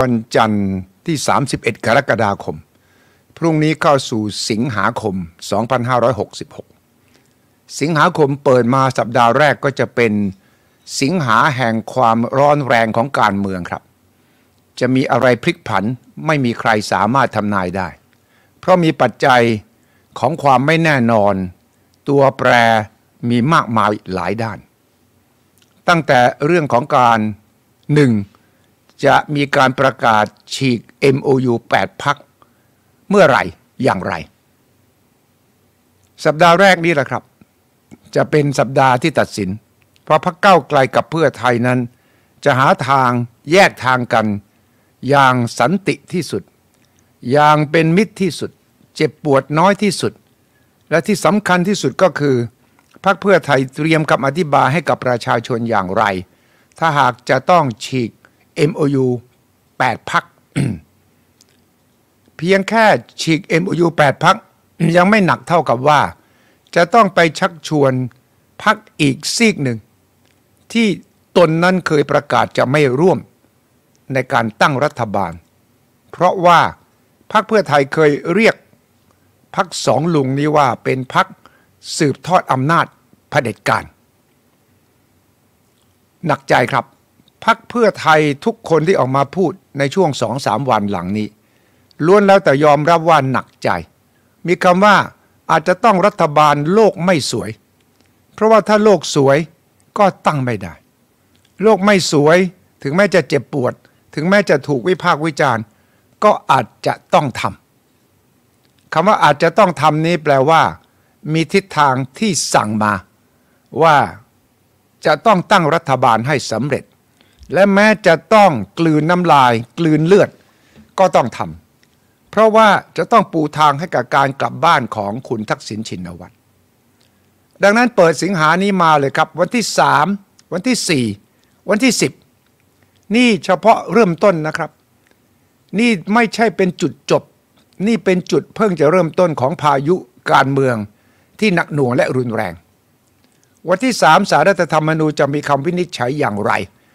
วันจันทร์ที่ 31 กรกฎาคม พรุ่งนี้เข้าสู่สิงหาคม 2566 สิงหาคมเปิดมาสัปดาห์แรกก็จะเป็น สิงหาแห่งความร้อนแรงของการเมืองครับ จะมีอะไรพลิกผันไม่มีใครสามารถทำนายได้ เพราะมีปัจจัยของความไม่แน่นอน ตัวแปรมีมากมายหลายด้าน ตั้งแต่เรื่องของการหนึ่งจะมีการประกาศฉีก MOU 8พักเมื่อไรอย่างไร สัปดาห์แรกนี้แหละครับ จะเป็นสัปดาห์ที่ตัดสิน เพราะพักเก้าไกลกับเพื่อไทยนั้น จะหาทางแยกทางกัน อย่างสันติที่สุด อย่างเป็นมิตรที่สุด เจ็บปวดน้อยที่สุด และที่สำคัญที่สุดก็คือพักเพื่อไทยเตรียมคำอธิบายให้กับประชาชนอย่างไร ถ้าหากจะต้องฉีก MOU 8พักเพียงแค่ฉีก MOU 8พักยังไม่หนักเท่ากับว่า จะต้องไปชักชวนพักอีกซีกหนึ่ง ที่ตนนั้นเคยประกาศจะไม่ร่วมในการตั้งรัฐบาล เพราะว่าพักเพื่อไทยเคยเรียก พักสองลุงนี้ว่าเป็นพักสืบทอดอำนาจเผด็จการ หนักใจครับพักเพื่อไทยทุกคนที่ออกมาพูดในช่วงสองสามวันหลังนี้ล้วนแล้วแต่ยอมรับว่าหนักใจ มีคำว่าอาจจะต้องรัฐบาลโลกไม่สวย เพราะว่าถ้าโลกสวยก็ตั้งไม่ได้ โลกไม่สวยถึงแม้จะเจ็บปวด ถึงแม้จะถูกวิพากษ์วิจารณ์ ก็อาจจะต้องทำคำว่าอาจจะต้องทำนี้แปลว่า มีทิศทางที่สั่งมา ว่าจะต้องตั้งรัฐบาลให้สำเร็จและแม้จะต้องกลืนน้ำลายกลืนเลือดก็ต้องทำเพราะว่าจะต้องปูทางให้กับการกลับบ้านของคุณทักษิณชินวัตรดังนั้นเปิดสิงหานี้มาเลยครับ วันที่สามวันที่สี่วันที่สิบนี่เฉพาะเริ่มต้นนะครับ นี่ไม่ใช่เป็นจุดจบ นี่เป็นจุดเพิ่งจะเริ่มต้นของพายุการเมืองที่หนักหน่วงและรุนแรง วันที่สามสารรัฐธรรมนูญจะมีคำวินิจฉัยอย่างไร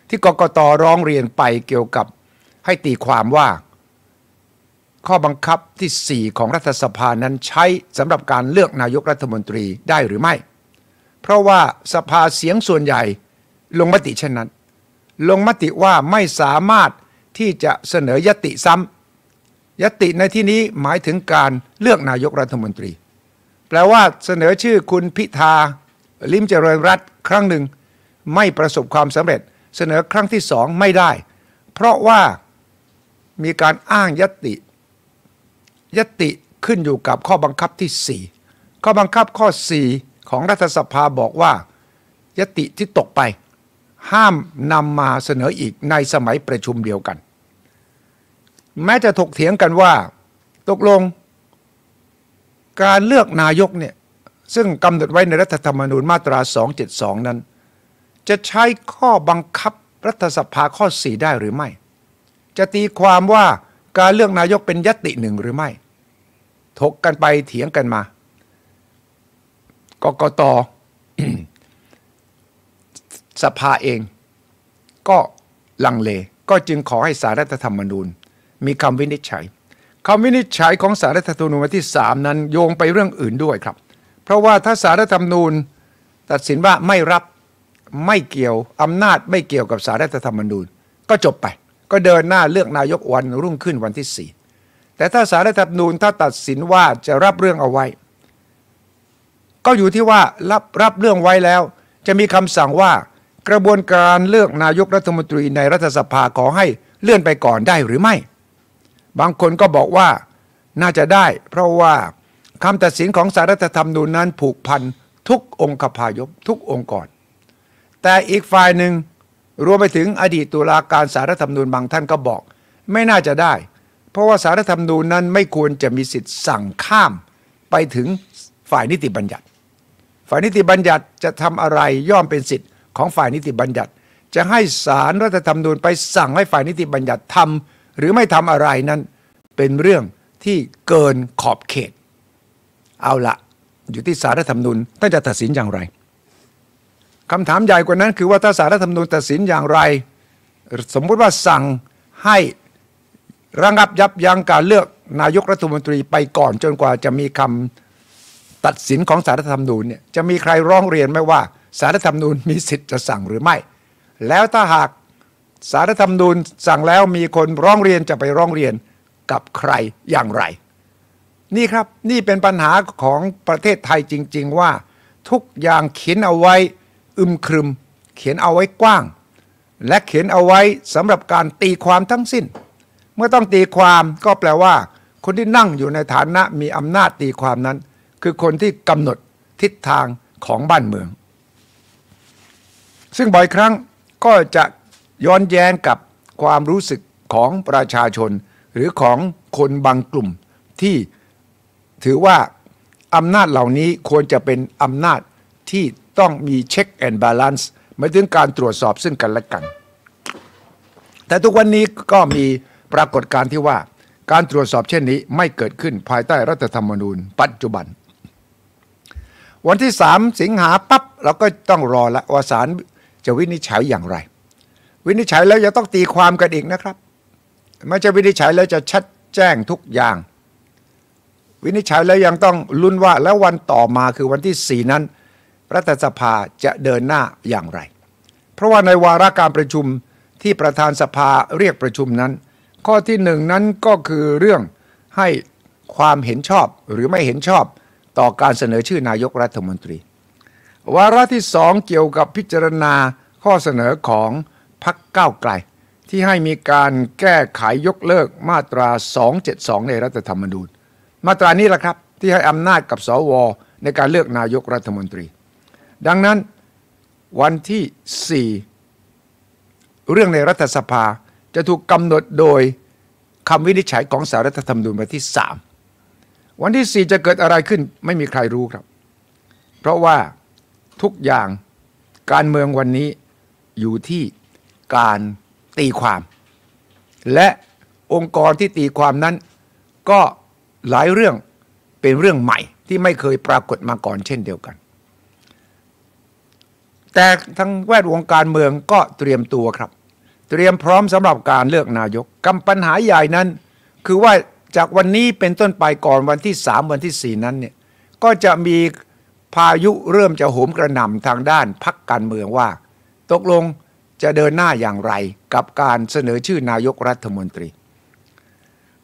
ที่กกตร้องเรียนไปเกี่ยวกับให้ตีความว่า ข้อบังคับที่4ของรัฐสภานั้นใช้สำหรับการเลือกนายกรัฐมนตรีได้หรือไม่ เพราะว่าสภาเสียงส่วนใหญ่ ลงมติเช่นนั้น ลงมติว่าไม่สามารถที่จะเสนอยติซ้ำยติในที่นี้หมายถึงการเลือกนายกรัฐมนตรี แปลว่าเสนอชื่อคุณพิธาลิมเจริญรัตครั้งหนึ่งไม่ประสบความสำเร็จเสนอครั้งที่สองไม่ได้ เพราะว่ามีการอ้างยติ ยติขึ้นอยู่กับข้อบังคับที่ 4 ข้อบังคับข้อ4ของรัฐสภาบอกว่ายติที่ตกไป ห้ามนำมาเสนออีกในสมัยประชุมเดียวกัน แม้จะถกเถียงกันว่าตกลง การเลือกนายกเนี่ยซึ่งกำหนดไว้ในรัฐธรรมนูญมาตรา 272 นั้นจะใช้ข้อบังคับรัฐสภาข้อส่ได้หรือไม่ จะตีความว่าการเลือกนายกเป็นยติหนึ่งหรือไม่ ถกกันไปเถียงกันมา กกต สภาเอง ก็ลังเลก็จึงขอให้สารรัฐธรรมนูญ มีคำวินิจฉัย คำวินิจฉัยของสารรัฐธรรมนูญที่ 3 นั้นโยงไปเรื่องอื่นด้วยครับ เพราะว่าถ้าสารรัฐธรรมนูญตัดสินว่าไม่รับไม่เกี่ยวอำนาจไม่เกี่ยวกับสารรัฐธรรมนูญก็จบไป ก็เดินหน้าเลือกนายกวันรุ่งขึ้นวันที่ 4 แต่ถ้าสารรัฐธรรมนูญถ้าตัดสินว่าจะรับเรื่องเอาไว้ ก็อยู่ที่ว่ารับ รับเรื่องไว้แล้ว จะมีคำสั่งว่ากระบวนการเลือกนายกรัฐมนตรีในรัฐสภาขอให้เลื่อนไปก่อนได้หรือไม่ บางคนก็บอกว่า น่าจะได้ เพราะว่าคำตัดสินของสารรัฐธรรมนูญนั้นผูกพันทุกองค์าพยพทุกองค์กรแต่อีกฝ่ายหนึ่งรวมไปถึงอดีตตุลาการสารธรรมนูญบางท่านก็บอกไม่น่าจะได้ เพราะว่าสารธรรมนูญนั้นไม่ควรจะมีสิทธิ์สั่งข้ามไปถึงฝ่ายนิติบัญญัติ ฝ่ายนิติบัญญัติจะทำอะไรย่อมเป็นสิทธิ์ ของฝ่ายนิติบัญญัติจะให้สารรัฐธรรมนูญไปสั่งให้ฝ่ายนิติบัญญัติทำ หรือไม่ทำอะไรนั้นเป็นเรื่องที่เกินขอบเขต เอาละอยู่ที่สารธรรมนูญท่านจะตัดสินอย่างไรคำถามใหญ่กว่านั้น คือว่าถ้าสารรัฐธรรมนูญตัดสินอย่างไร สมมุติว่าสั่งให้ระงับยับยั้งการเลือกนายกรัฐมนตรีไปก่อน จนกว่าจะมีคำตัดสินของสารรัฐธรรมนูญเนี่ยจะมีใครร้องเรียนไหมว่าสารรัฐธรรมนูญมีสิทธิ์จะสั่งหรือไม่ แล้วถ้าหากสารรัฐธรรมนูญสั่งแล้วมีคนร้องเรียนจะไปร้องเรียนกับใครอย่างไร นี่ครับนี่เป็นปัญหาของประเทศไทยจริง ๆ ว่าทุกอย่างเขียนเอาไว้อึมครึมเขียนเอาไว้กว้าง และเขียนเอาไว้สำหรับการตีความทั้งสิ้น เมื่อต้องตีความก็แปลว่า คนที่นั่งอยู่ในฐานะมีอำนาจตีความนั้น คือคนที่กำหนดทิศทางของบ้านเมือง ซึ่งบ่อยครั้งก็จะย้อนแย้งกับความรู้สึกของประชาชน หรือของคนบางกลุ่ม ที่ถือว่าอำนาจเหล่านี้ควรจะเป็นอำนาจที่ต้องมีเช็คแอนด์บาลานซ์หมายถึงการตรวจสอบซึ่งกันและกัน แต่ทุกวันนี้ก็มีปรากฏการณ์ที่ว่าการตรวจสอบเช่นนี้ไม่เกิดขึ้นภายใต้รัฐธรรมนูญ ปัจจุบัน วันที่ 3 สิงหาปับ๊บเราก็ต้องรอละว่าศาลจะวินิจฉัยอย่างไร วินิจฉัยแล้วจะต้องตีความกันอีกนะครับไม่ใช่วินิจฉัยแล้วจะชัดแจ้งทุกอย่าง วินิจฉัยแล้วยังต้องลุ้นว่าแล้ววันต่อมาคือวันที่ 4 นั้นรัฐสภาจะเดินหน้าอย่างไร เพราะว่าในวาระการประชุมที่ประธานสภาเรียกประชุมนั้น ข้อที่หนึ่งนั้นก็คือเรื่องให้ความเห็นชอบหรือไม่เห็นชอบต่อการเสนอชื่อนายกรัฐมนตรี วาระที่สองเกี่ยวกับพิจารณาข้อเสนอของพรคเก้าวไกล ที่ให้มีการแก้ไขยยกเลิกมาตรา 272 ในรัฐธรรมนูญ มาตรานี้แหละครับที่ให้อำนาจกับสวในการเลือกนายกรัฐมนตรีดังนั้นวันที่ 4 เรื่องในรัฐสภาจะถูกกำหนดโดยคำวินิจฉัยของสารรัฐธรรมนูญวันที่ 3 วันที่ 4 จะเกิดอะไรขึ้นไม่มีใครรู้ครับ เพราะว่าทุกอย่างการเมืองวันนี้อยู่ที่การตีความ และองค์กรที่ตีความนั้น ก็หลายเรื่องเป็นเรื่องใหม่ ที่ไม่เคยปรากฏมาก่อนเช่นเดียวกันแต่ทั้งแวดวงการเมืองก็เตรียมตัวครับ เตรียมพร้อมสำหรับการเลือกนายกกำปัญหาใหญ่นั้น คือว่าจากวันนี้เป็นต้นไปก่อนวันที่3วันที่ 4 นั้นเนี่ยก็จะมีพายุเริ่มจะโหมกระหน่ำทางด้านพักการเมืองว่าตกลงจะเดินหน้าอย่างไร กับการเสนอชื่อนายกรัฐมนตรี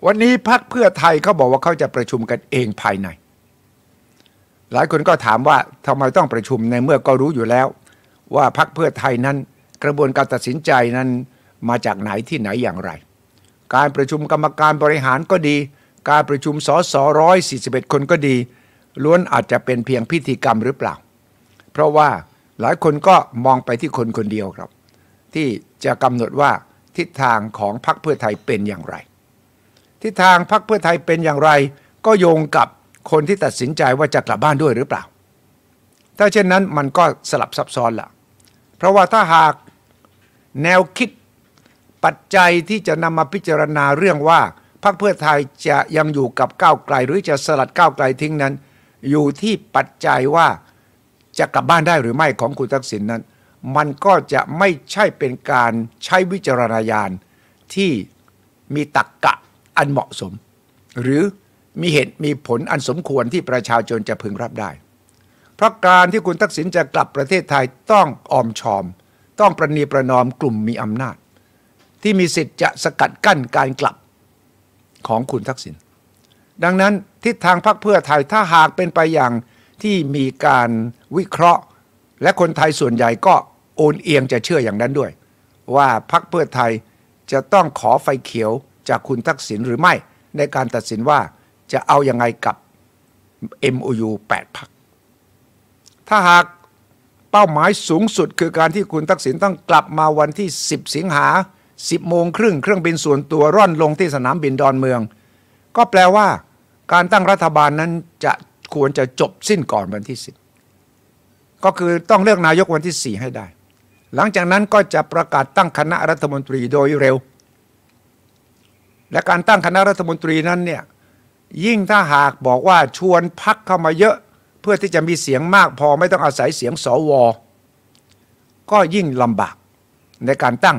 วันนี้พักเพื่อไทยเขาบอกว่าเขาจะประชุมกันเองภายใน หลายคนก็ถามว่าทำไมต้องประชุมในเมื่อก็รู้อยู่แล้วว่าพักเพื่อไทยนั้นกระบวนการตัดสินใจนั้นมาจากไหนที่ไหนอย่างไร การประชุมกรรมการบริหารก็ดีการประชุมสสร้อยสี่สิบเอ็ดคนก็ดี ล้วนอาจจะเป็นเพียงพิธีกรรมหรือเปล่า เพราะว่าหลายคนก็มองไปที่คนคนเดียวครับ ที่จะกำหนดว่าทิศทางของพรรคเพื่อไทยเป็นอย่างไรทิศทางพรรคเพื่อไทยเป็นอย่างไร ก็โยงกับคนที่ตัดสินใจว่าจะกลับบ้านด้วยหรือเปล่าถ้าเช่นนั้นมันก็สลับซับซ้อนละ่ะพราะว่าถ้าหากแนวคิดปัจจัยที่จะนำมาพิจารณาเรื่องว่าพรรคเพื่อไทยจะยังอยู่กับก้าวไกล หรือจะสลัดก้าวไกลทิ้งนั้น อยู่ที่ปัจจัยว่าจะกลับบ้านได้หรือไม่ของคุณทักษิณนนั้น มันก็จะไม่ใช่เป็นการใช้วิจารณญาณที่มีตักกะอันเหมาะสม หรือมีเหตุมีผลอันสมควรที่ประชาชนจะพึงรับได้เพราะการที่คุณทักษิณจะกลับประเทศไทยต้องออมชอม ต้องประนีประนอมกลุ่มมีอำนาจ ที่มีสิทธิ์จะสกัดกั้นการกลับของคุณทักษิณดังนั้น ทิศทางพรรคเพื่อไทยถ้าหากเป็นไปอย่าง ที่มีการวิเคราะห์ และคนไทยส่วนใหญ่ก็โอนเอียงจะเชื่ออย่างนั้นด้วย ว่าพรรคเพื่อไทยจะต้องขอไฟเขียวจากคุณทักษิณหรือไม่ในการตัดสินว่าจะเอาอยัางไงกับ MOU 8พักถ้าหากเป้าหมายสูงสุดคือการที่คุณทักษิณต้องกลับมาวันที่ 10 สิงหา10โมงครึ่งเครื่องบินส่วนตัวร่อนลงที่สนามบินดอนเมือง ก็แปลว่าการตั้งรัฐบาลนั้นจะควรจะจบสิ้นก่อนวันที่ 10 ก็คือต้องเลือกนายกวันที่ 4 ให้ได้ หลังจากนั้นก็จะประกาศตั้งคณะรัฐมนตรีโดยเร็ว และการตั้งคณะรัฐมนตรีนั้นเนี่ยยิ่งถ้าหากบอกว่าชวนพักเข้ามาเยอะเพื่อที่จะมีเสียงมากพอไม่ต้องอาศัยเสียงสวก็ยิ่งลำบากในการตั้ง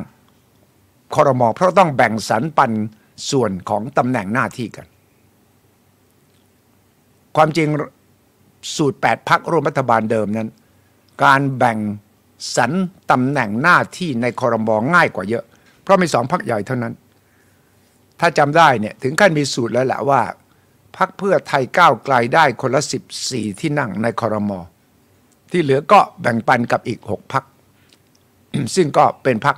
คอรมอเพราะต้องแบ่งสรรปันส่วนของตำแหน่งหน้าที่กัน ความจริงสูตร8พักร่วมรัฐบาลเดิมนั้น การแบ่งสรรตำแหน่งหน้าที่ในคอรมอง่ายกว่าเยอะ เพราะมีสองพักใหญ่เท่านั้น ถ้าจำได้เนี่ยถึงขั้นมีสูตรแล้วแหละว่าพักเพื่อไทยก้าวไกลได้คนละ 14 ที่นั่งในคอรมอที่เหลือก็แบ่งปันกับอีก 6พัก ซึ่งก็เป็นพัก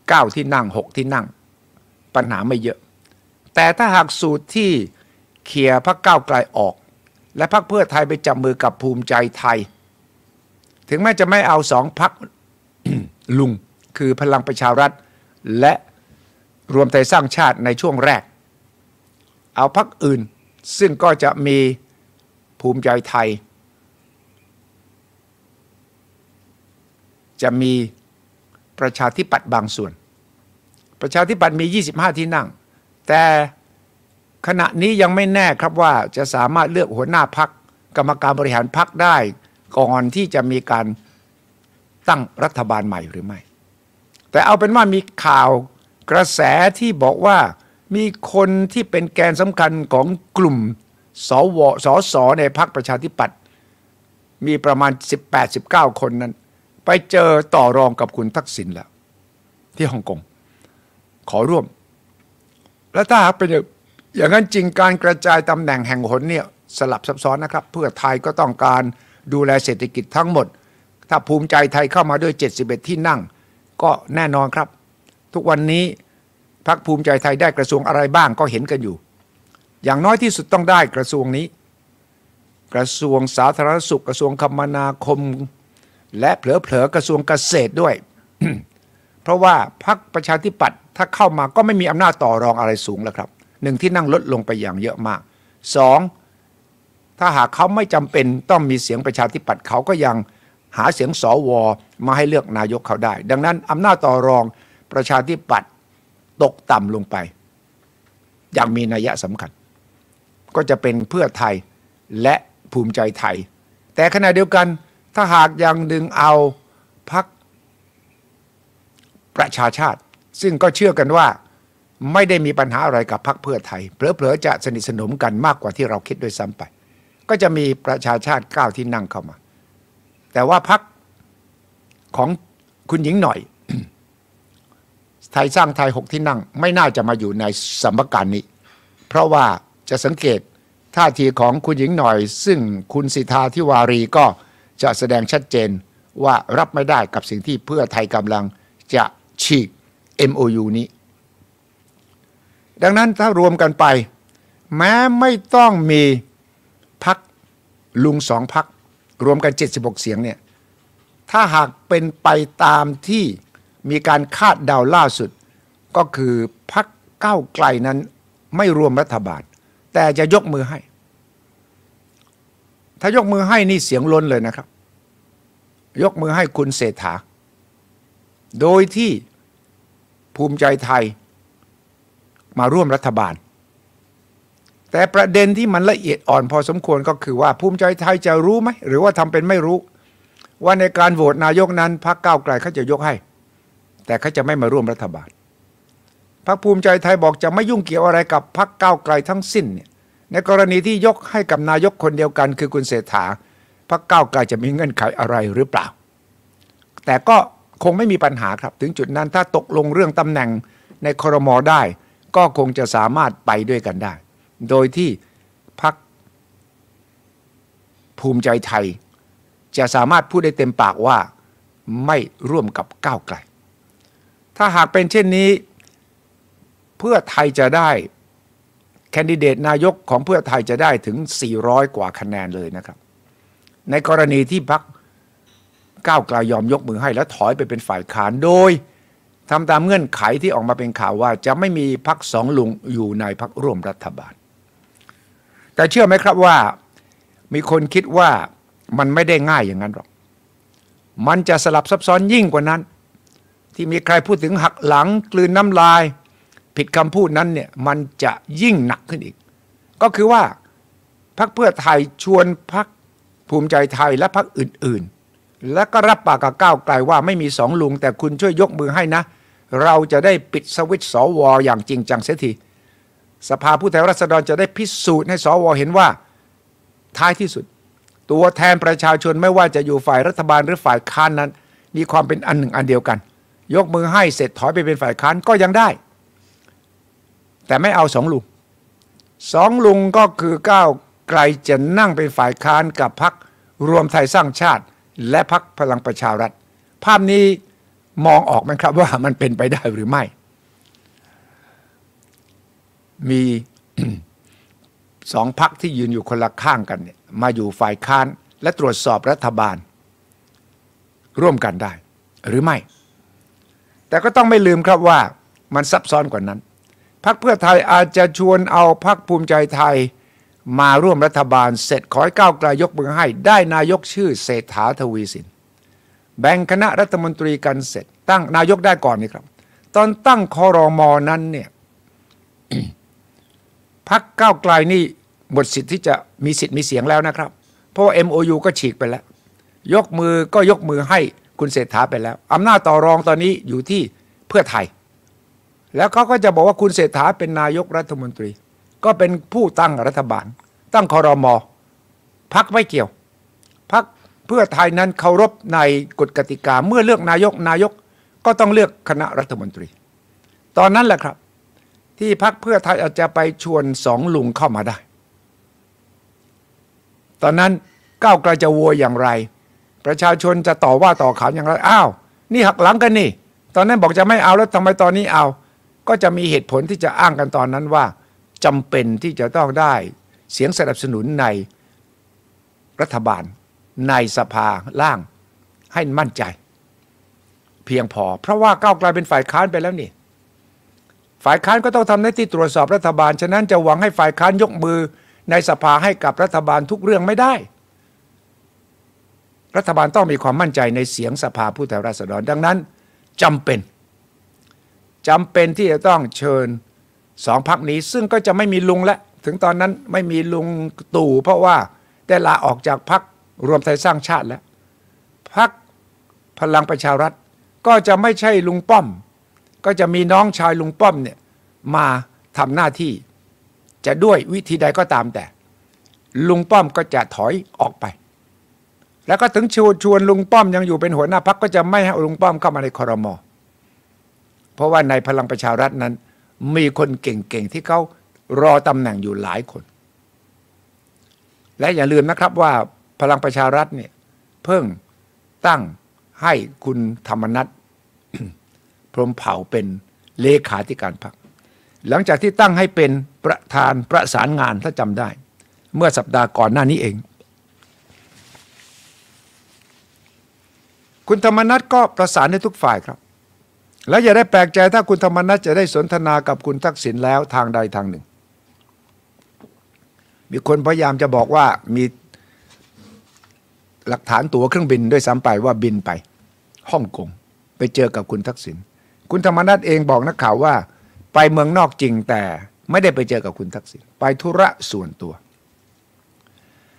9ที่นั่ง 6 ที่นั่ง ปัญหาไม่เยอะ แต่ถ้าหากสูตรที่เขี่ยพักก้าวไกลออก และพักเพื่อไทยไปจับมือกับภูมิใจไทย ถึงแม้จะไม่เอาสองพักลุงคือพลังประชารัฐ และรวมไทยสร้างชาติในช่วงแรกเอาพักอื่นซึ่งก็จะมีภูมิใจไทย จะมีประชาธิปัตย์บางส่วน ประชาธิปัตย์มี 25 ที่นั่ง แต่ขณะนี้ยังไม่แน่ครับว่าจะสามารถเลือกหัวหน้าพัก กรรมการบริหารพักได้ ก่อนที่จะมีการตั้งรัฐบาลใหม่หรือไม่ แต่เอาเป็นว่ามีข่าวกระแสที่บอกว่ามีคนที่เป็นแกนสำคัญของกลุ่มสวสสในพรรคประชาธิปัตย์มีประมาณ 18-19คนนั้น ไปเจอต่อรองกับคุณทักษิณแล้ว ที่ฮ่องกงขอร่วม และถ้าเป็นอย่างนั้นจริงการกระจายตำแหน่งแห่งหนเนี่ยสลับซับซ้อนนะครับ เพื่อไทยก็ต้องการดูแลเศรษฐกิจทั้งหมด ถ้าภูมิใจไทยเข้ามาด้วย 71 ที่นั่ง ก็แน่นอนครับ ทุกวันนี้พักภูมิใจไทยได้กระทรวงอะไรบ้างก็เห็นกันอยู่ อย่างน้อยที่สุดต้องได้กระทรวงนี้ กระทรวงสาธารณสุขกระทรวงคมนาคม และเผลอๆกระทรวงเกษตรด้วย เพราะว่าพักประชาธิปัตย์ถ้าเข้ามาก็ไม่มีอำนาจต่อรองอะไรสูงแล้วครับ หนึ่งที่นั่งลดลงไปอย่างเยอะมาก สองถ้าหากเขาไม่จำเป็นต้องมีเสียงประชาธิปัตย์เขาก็ยังหาเสียงสอวอมาให้เลือกนายกเขาได้ ดังนั้นอำนาจต่อรองประชาธิปัตย์ตกต่ำลงไปอย่างมีนัยสำคัญ ก็จะเป็นเพื่อไทยและภูมิใจไทย แต่ขณะเดียวกันถ้าหากยังดึงเอาพักประชาชาติ ซึ่งก็เชื่อกันว่าไม่ได้มีปัญหาอะไรกับพักเพื่อไทยเผลอๆจะสนิทสนมกันมากกว่าที่เราคิดด้วยซ้ำไป ก็จะมีประชาชาติก้าวที่นั่งเข้ามา แต่ว่าพักของคุณหญิงหน่อยไทยสร้างไทยหกที่นั่งไม่น่าจะมาอยู่ในสมการนี้ เพราะว่าจะสังเกตท่าทีของคุณหญิงหน่อยซึ่งคุณสิทธาธิวารีก็จะแสดงชัดเจนว่ารับไม่ได้กับสิ่งที่เพื่อไทยกำลังจะฉีก MOU นี้ ดังนั้นถ้ารวมกันไป แม้ไม่ต้องมีพักลุงสองพัก รวมกัน 76 เสียงเนี่ยถ้าหากเป็นไปตามที่มีการคาดเดาล่าสุดก็คือพักก้าวไกลนั้นไม่รวมรัฐบาล แต่จะยกมือให้ ถ้ายกมือให้นี่เสียงล้นเลยนะครับ ยกมือให้คุณเศรษฐาโดยที่ภูมิใจไทยมาร่วมรัฐบาล แต่ประเด็นที่มันละเอียดอ่อนพอสมควรก็คือว่าภูมิใจไทยจะรู้ไหมหรือว่าทำเป็นไม่รู้ว่าในการโหวตนายกนั้น พรรคก้าวไกลเขาจะยกให้แต่เขาจะไม่มาร่วมรัฐบาล พรรคภูมิใจไทยบอกจะไม่ยุ่งเกี่ยวอะไรกับพรรคก้าวไกลทั้งสิ้นเนี่ย ในกรณีที่ยกให้กับนายกคนเดียวกัน คือคุณเศรษฐาพรรคก้าวไกลจะมีเงื่อนไขอะไรหรือเปล่า แต่ก็คงไม่มีปัญหาครับ ถึงจุดนั้นถ้าตกลงเรื่องตำแหน่งในครมอได้ ก็คงจะสามารถไปด้วยกันได้ โดยที่พรรคภูมิใจไทย จะสามารถพูดได้เต็มปากว่าไม่ร่วมกับก้าวไกลถ้าหากเป็นเช่นนี้เพื่อไทยจะได้แคนดิเดตนายกของเพื่อไทยจะได้ถึง 400 กว่าคะแนนเลยนะครับ ในกรณีที่พักก้าวกลายอมยกมือให้ แล้วถอยไปเป็นฝ่ายค้านโดยทำตามเงื่อนไขที่ออกมาเป็นข่าวว่า จะไม่มีพักสองลุงอยู่ในพักร่วมรัฐบาล แต่เชื่อไหมครับว่ามีคนคิดว่ามันไม่ได้ง่ายอย่างนั้นหรอก มันจะสลับซับซ้อนยิ่งกว่านั้นที่มีใครพูดถึงหักหลังกลืนน้ำลาย ผิดคำพูดนั้นเนี่ย มันจะยิ่งหนักขึ้นอีก ก็คือว่าพักเพื่อไทยชวนพักภูมิใจไทยและพักอื่นๆ และก็รับปากกับก้าวไกลว่าไม่มีสองลุงแต่คุณช่วยยกมือให้นะ เราจะได้ปิดสวิตสวออย่างจริงจังเสียที สภาผู้แทนราษฎรจะได้พิสูจน์ให้สว เห็นว่าท้ายที่สุด ตัวแทนประชาชนไม่ว่าจะอยู่ฝ่ายรัฐบาลหรือฝ่ายค้านนั้น มีความเป็นอันหนึ่งอันเดียวกันยกมือให้เสร็จถอยไปเป็นฝ่ายค้านก็ยังได้ แต่ไม่เอาสองลุงสองลุงก็คือก้าวไกลจะนั่งเป็นฝ่ายค้านกับพักรวมไทยสร้างชาติ และพักพลังประชารัฐ ภาพนี้มองออกไหมครับ ว่ามันเป็นไปได้หรือไม่ มีสองพักที่ยืนอยู่คนละข้างกันเนี่ยมาอยู่ฝ่ายค้าน และตรวจสอบรัฐบาล ร่วมกันได้หรือไม่แต่ก็ต้องไม่ลืมครับว่ามันซับซ้อนกว่านั้นพักเพื่อไทยอาจจะชวนเอาพักภูมิใจไทย มาร่วมรัฐบาลเสร็จขอให้ก้าวไกลยกมือให้ ได้นายกชื่อเศรษฐาทวีสิน แบ่งคณะรัฐมนตรีกันเสร็จ ตั้งนายกได้ก่อนนี่ครับ ตอนตั้งคอรอมอนั้นเนี่ยพักก้าวไกลนี่หมดสิทธิ์ที่จะมีสิทธิ์มีเสียงแล้วนะครับเพราะว่า MOU ก็ฉีกไปแล้ว ยกมือก็ยกมือให้คุณเศรษฐาไปแล้วอำนาจต่อรองตอนนี้อยู่ที่เพื่อไทย แล้วเขาก็จะบอกว่าคุณเศรษฐาเป็นนายกรัฐมนตรี ก็เป็นผู้ตั้งรัฐบาล ตั้งคอรมอพักไม่เกี่ยวพักเพื่อไทยนั้นเคารพในกฎกติกาเมื่อเลือกนายกนายกก็ต้องเลือกคณะรัฐมนตรี ตอนนั้นแหละครับ ที่พักเพื่อไทยอาจจะไปชวนสองลุงเข้ามาได้ ตอนนั้นก้าวไกลจะวัวอย่างไรประชาชนจะต่อว่าต่อขานอย่างไรอ้าว นี่หักหลังกันนี่ ตอนนั้นบอกจะไม่เอาแล้วทำไมตอนนี้เอา ก็จะมีเหตุผลที่จะอ้างกันตอนนั้นว่าจำเป็นที่จะต้องได้เสียงสนับสนุนในรัฐบาลในสภาล่างให้มั่นใจ เพียงพอเพราะว่าก้าวไกลเป็นฝ่ายค้านไปแล้วนี่ ฝ่ายค้านก็ต้องทำหน้าที่ตรวจสอบรัฐบาลฉะนั้นจะหวังให้ฝ่ายค้านยกมือในสภาให้กับรัฐบาลทุกเรื่องไม่ได้รัฐบาลต้องมีความมั่นใจในเสียงสภาผู้แทนราษฎรดังนั้น จำเป็น จำเป็นที่จะต้องเชิญสองพักนี้ ซึ่งก็จะไม่มีลุงและ ถึงตอนนั้นไม่มีลุงตู่ เพราะว่าได้ลาออกจากพักรวมไทยสร้างชาติแล้ว พักพลังประชารัฐก็จะไม่ใช่ลุงป้อม ก็จะมีน้องชายลุงป้อมเนี่ยมาทำหน้าที่ จะด้วยวิธีใดก็ตามแต่ลุงป้อมก็จะถอยออกไปแล้วก็ถึงชวนชวนลุงป้อมยังอยู่เป็นหัวหน้าพักก็จะไม่ให้ลุงป้อมเข้ามาในคอรมอ เพราะว่าในพลังประชารัฐนั้น มีคนเก่งๆที่เขารอตำแหน่งอยู่หลายคน และอย่าลืมนะครับว่าพลังประชารัฐเนี่ยเพิ่งตั้งให้คุณธรรมนัทพรมเผ่าเป็นเลขาธิการพักหลังจากที่ตั้งให้เป็นประธานประสานงานถ้าจำได้ เมื่อสัปดาห์ก่อนหน้านี้เองคุณธรรมนัทก็ประสานให้ทุกฝ่ายครับ และอย่าได้แปลกใจถ้าคุณธรรมนัทจะได้สนทนากับคุณทักษิณแล้วทางใดทางหนึ่ง มีคนพยายามจะบอกว่ามีหลักฐานตั๋วเครื่องบินด้วยซ้ำไปว่าบินไปฮ่องกง ไปเจอกับคุณทักษิณ คุณธรรมนัทเองบอกนักข่าวว่าไปเมืองนอกจริงแต่ไม่ได้ไปเจอกับคุณทักษิณไปธุระส่วนตัว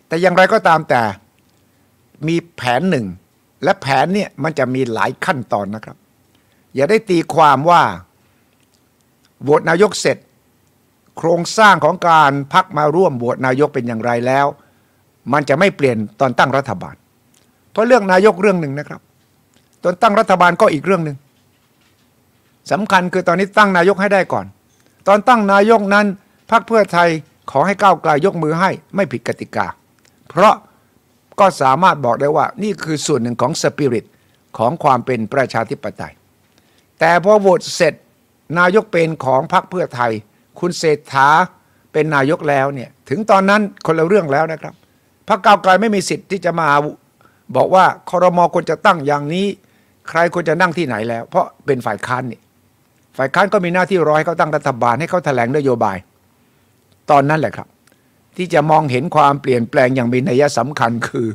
แต่อย่างไรก็ตามแต่มีแผนหนึ่งและแผนเนี่ยมันจะมีหลายขั้นตอนนะครับ อย่าได้ตีความว่าโหวตนายกเสร็จ โครงสร้างของการพักมาร่วมโหวตนายกเป็นอย่างไรแล้ว มันจะไม่เปลี่ยนตอนตั้งรัฐบาลเพราะเรื่องนายกเรื่องหนึ่งนะครับ ตอนตั้งรัฐบาลก็อีกเรื่องหนึ่งสำคัญคือตอนนี้ตั้งนายกให้ได้ก่อน ตอนตั้งนายกนั้น พักเพื่อไทยขอให้ก้าวไกลยกมือให้ไม่ผิดกติกา เพราะก็สามารถบอกได้ว่านี่คือส่วนหนึ่งของสปิริตของความเป็นประชาธิปไตยแต่พอโหวตเสร็จนายกเป็นของพรรคเพื่อไทย คุณเศรษฐาเป็นนายกแล้วเนี่ยถึงตอนนั้นคนละเรื่องแล้วนะครับ พรรคก้าวไกลไม่มีสิทธิ์ที่จะมาบอกว่าคอรมอควรจะตั้งอย่างนี้ ใครควรจะนั่งที่ไหนแล้ว เพราะเป็นฝ่ายค้านนี่ฝ่ายค้านก็มีหน้าที่รอให้เขาตั้งรัฐบาลให้เขาแถลงนโยบาย ตอนนั้นแหละครับที่จะมองเห็นความเปลี่ยนแปลงอย่างมีนัยสำคัญคือ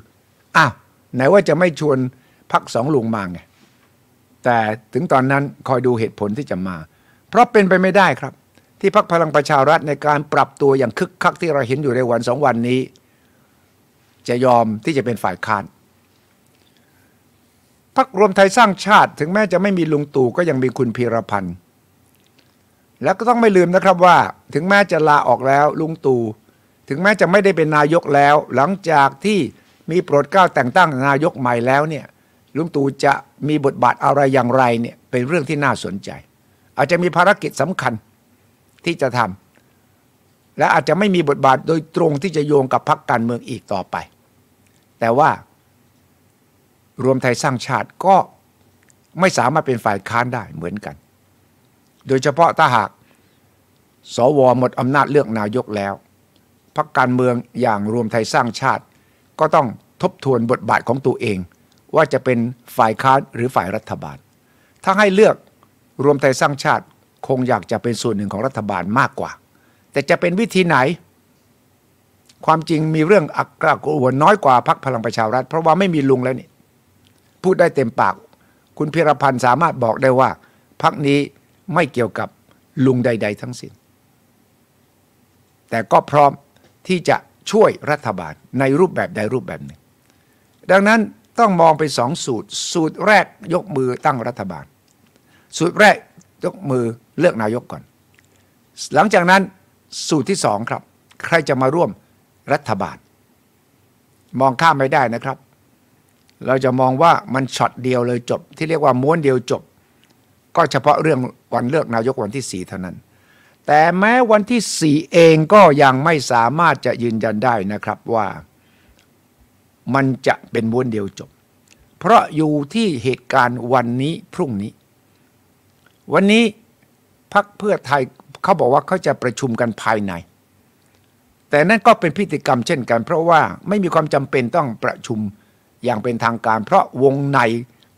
อ้าวไหนว่าจะไม่ชวนพักสองลุงมาไงแต่ถึงตอนนั้นคอยดูเหตุผลที่จะมา เพราะเป็นไปไม่ได้ครับ ที่พักพลังประชารัฐในการปรับตัวอย่างคึกคักที่เราเห็นอยู่ในวันสองวันนี้ จะยอมที่จะเป็นฝ่ายค้านพักรวมไทยสร้างชาติ ถึงแม้จะไม่มีลุงตู่ก็ยังมีคุณพีรพันธ์แล้วก็ต้องไม่ลืมนะครับว่า ถึงแม้จะลาออกแล้วลุงตู่ถึงแม้จะไม่ได้เป็นนายกแล้วหลังจากที่มีโปรดเกล้าแต่งตั้งนายกใหม่แล้วเนี่ยลุงตู่จะมีบทบาทอะไรอย่างไรเนี่ยเป็นเรื่องที่น่าสนใจ อาจจะมีภารกิจสำคัญที่จะทำและอาจจะไม่มีบทบาทโดยตรงที่จะโยงกับพรรคการเมืองอีกต่อไป แต่ว่ารวมไทยสร้างชาติก็ไม่สามารถเป็นฝ่ายค้านได้เหมือนกัน โดยเฉพาะถ้าหากสวหมดอำนาจเลือกนายกแล้วพรรคการเมืองอย่างรวมไทยสร้างชาติ ก็ต้องทบทวนบทบาทของตัวเอง ว่าจะเป็นฝ่ายค้านหรือฝ่ายรัฐบาลถ้าให้เลือกรวมไทยสร้างชาติคงอยากจะเป็นส่วนหนึ่งของรัฐบาลมากกว่า แต่จะเป็นวิธีไหน ความจริงมีเรื่องอักขระกวนน้อยกว่าพักพลังประชารัฐ เพราะว่าไม่มีลุงแล้วนี่ พูดได้เต็มปาก คุณพิรพันธ์สามารถบอกได้ว่าพักนี้ไม่เกี่ยวกับลุงใด ๆทั้งสิ้นแต่ก็พร้อมที่จะช่วยรัฐบาลในรูปแบบใดรูปแบบหนึ่ง ดังนั้นต้องมองไปสองสูตร สูตรแรกยกมือตั้งรัฐบาล สูตรแรกยกมือเลือกนายกก่อน หลังจากนั้นสูตรที่สองครับ ใครจะมาร่วมรัฐบาล มองข้ามไม่ได้นะครับ เราจะมองว่ามันช็อตเดียวเลยจบ ที่เรียกว่าม้วนเดียวจบ ก็เฉพาะเรื่องวันเลือกนายกวันที่สี่เท่านั้นแต่แม้วันที่สี่เองก็ยังไม่สามารถจะยืนยันได้นะครับว่ามันจะเป็นม้วนเดียวจบ เพราะอยู่ที่เหตุการณ์วันนี้พรุ่งนี้ วันนี้พักเพื่อไทยเขาบอกว่าเขาจะประชุมกันภายใน แต่นั่นก็เป็นพิธีกรรมเช่นกัน เพราะว่าไม่มีความจำเป็นต้องประชุมอย่างเป็นทางการ เพราะวงใน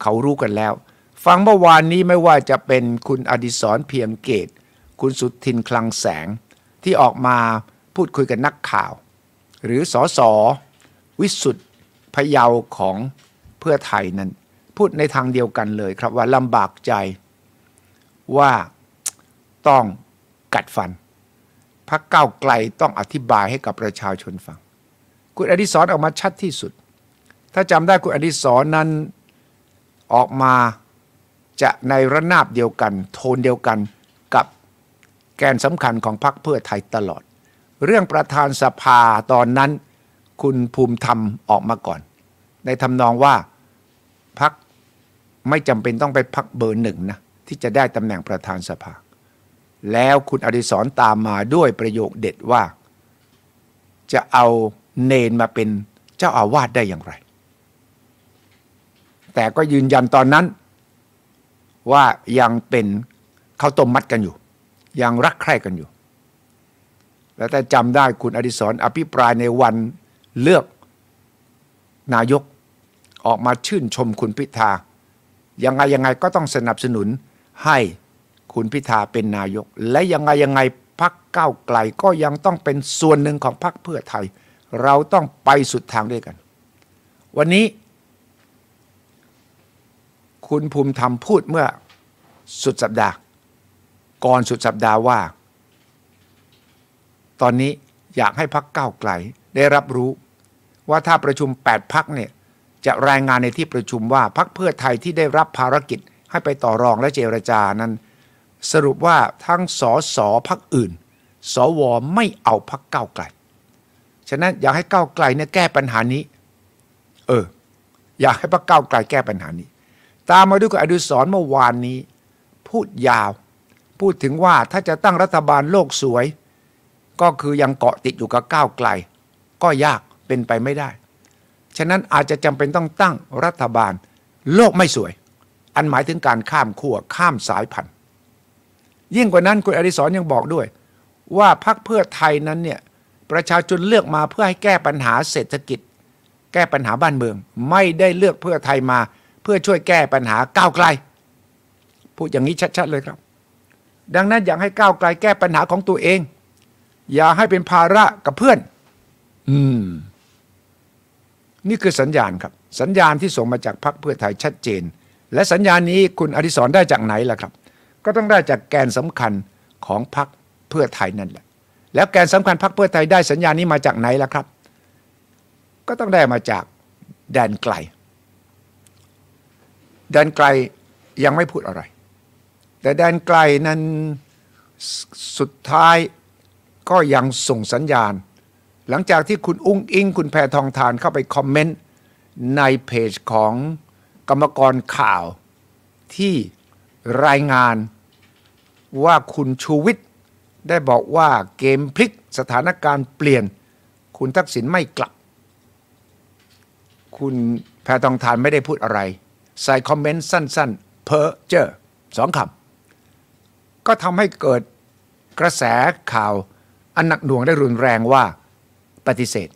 เขารู้กันแล้ว ฟังเมื่อวานนี้ไม่ว่าจะเป็นคุณอดิศรเพียงเกตคุณสุทินคลังแสงที่ออกมาพูดคุยกับนักข่าว หรือสอสอวิสุทธิพยาวของเพื่อไทยนั้น พูดในทางเดียวกันเลยครับว่าลำบากใจว่าต้องกัดฟันพักเก้าไกลต้องอธิบายให้กับประชาชนฟัง คุณอดิศรออกมาชัดที่สุด ถ้าจำได้คุณอดิศรนั้นออกมาจะในระนาบเดียวกัน โทนเดียวกันแกนสำคัญของพรรคเพื่อไทยตลอด เรื่องประธานสภาตอนนั้นคุณภูมิธรรมออกมาก่อน ในทำนองว่าพรรคไม่จำเป็นต้องไปพรรคเบอร์หนึ่งนะที่จะได้ตำแหน่งประธานสภา แล้วคุณอดิศรตามมาด้วยประโยคเด็ดว่า จะเอาเนนมาเป็นเจ้าอาวาสได้อย่างไร แต่ก็ยืนยันตอนนั้นว่ายังเป็นเขาต้มมัดกันอยู่ยังรักใคร่กันอยู่ แล้วแต่จำได้คุณอดิศรอภิปรายในวันเลือกนายกออกมาชื่นชมคุณพิธายังไงยังไงก็ต้องสนับสนุนให้คุณพิธาเป็นนายก และยังไงยังไงพักก้าวไกลก็ยังต้องเป็นส่วนหนึ่งของพักเพื่อไทย เราต้องไปสุดทางด้วยกัน วันนี้ คุณภูมิธรรมพูดเมื่อสุดสัปดาห์ก่อนสุดสัปดาห์ว่า ตอนนี้อยากให้พักเก้าไกลได้รับรู้ว่าถ้าประชุม8พักเนี่ย จะรายงานในที่ประชุมว่า พักเพื่อไทยที่ได้รับภารกิจให้ไปต่อรองและเจรจานั้น สรุปว่าทั้งสอสอพักอื่นสวไม่เอาพักเก้าไกล ฉะนั้นอยากให้เก้าไกลเนี่ยแก้ปัญหานี้ เออ อยากให้พักเก้าไกลแก้ปัญหานี้ ตามมาด้วยกับอดุสรเมื่อวานนี้ พูดยาวพูดถึงว่าถ้าจะตั้งรัฐบาลโลกสวย ก็คือยังเกาะติดอยู่กับก้าวไกล ก็ยากเป็นไปไม่ได้ ฉะนั้นอาจจะจำเป็นต้องตั้งรัฐบาล โลกไม่สวย อันหมายถึงการข้ามขั้วข้ามสายพันธุ์ยิ่งกว่านั้นคุณอริสรยังบอกด้วย ว่าพรรคเพื่อไทยนั้นเนี่ยประชาชนเลือกมาเพื่อให้แก้ปัญหาเศรษฐกิจ แก้ปัญหาบ้านเมืองไม่ได้เลือกเพื่อไทยมาเพื่อช่วยแก้ปัญหาก้าวไกล พูดอย่างนี้ชัดๆ เลยครับดังนั้นอยากให้ก้าวไกลแก้ปัญหาของตัวเอง อย่าให้เป็นภาระกับเพื่อน อืม นี่คือสัญญาณครับ สัญญาณที่ส่งมาจากพรรคเพื่อไทยชัดเจน และสัญญาณนี้คุณอธิสรได้จากไหนล่ะครับ ก็ต้องได้จากแกนสำคัญของพรรคเพื่อไทยนั่นแหละแล้วแกนสำคัญพรรคเพื่อไทยได้สัญญาณนี้มาจากไหนล่ะครับ ก็ต้องได้มาจากแดนไกลแดนไกลยังไม่พูดอะไรแต่แดนไกลนั้นสุดท้ายก็ยังส่งสัญญาณ หลังจากที่คุณอุ้งอิงคุณแพทองทานเข้าไปคอมเมนต์ ในเพจของกรรมกรข่าว ที่รายงานว่าคุณชูวิทย์ได้บอกว่าเกมพลิกสถานการณ์เปลี่ยน คุณทักษิณไม่กลับ คุณแพทองทานไม่ได้พูดอะไร ใส่คอมเมนต์สั้นๆ เพอเจอสองคำก็ทำให้เกิดกระแสข่าวอันหนักหน่วงได้รุนแรงว่าปฏิเสธ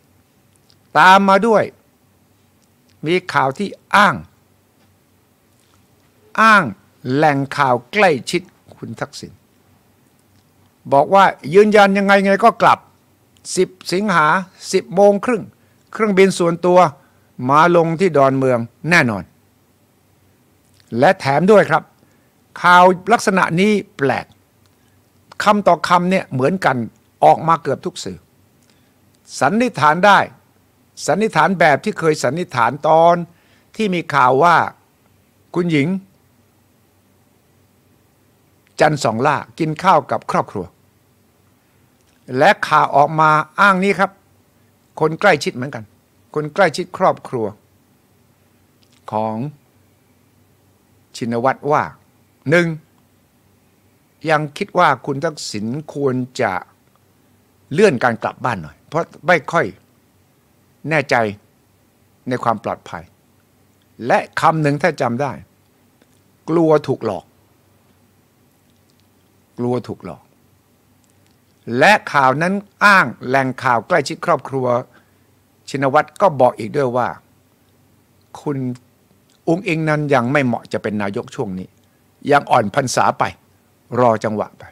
ตามมาด้วยมีข่าวที่อ้าง อ้างแหล่งข่าวใกล้ชิดคุณทักษิณบอกว่ายืนยันยังไงไงก็กลับ 10 สิงหา10โมงครึ่งเครื่องบินส่วนตัวมาลงที่ดอนเมืองแน่นอน และแถมด้วยครับข่าวลักษณะนี้แปลกคำต่อคำเนี่ยเหมือนกันออกมาเกือบทุกสื่อ สันนิษฐานได้ สันนิษฐานแบบที่เคยสันนิษฐานตอนที่มีข่าวว่าคุณหญิง จันสองล่ากินข้าวกับครอบครัว และข่าวออกมาอ้างนี้ครับ คนใกล้ชิดเหมือนกัน คนใกล้ชิดครอบครัว ของชินวัตรว่าหนึ่ง ยังคิดว่าคุณทักษิณควรจะเลื่อนการกลับบ้านหน่อย เพราะไม่ค่อยแน่ใจในความปลอดภัย และคำหนึ่งถ้าจำได้ กลัวถูกหลอก กลัวถูกหลอก และข่าวนั้นอ้างแหล่งข่าวใกล้ชิดครอบครัว ชินวัตรก็บอกอีกด้วยว่า คุณองค์เองนั้นยังไม่เหมาะจะเป็นนายกช่วงนี้ยังอ่อนพรรษาไป รอจังหวะไป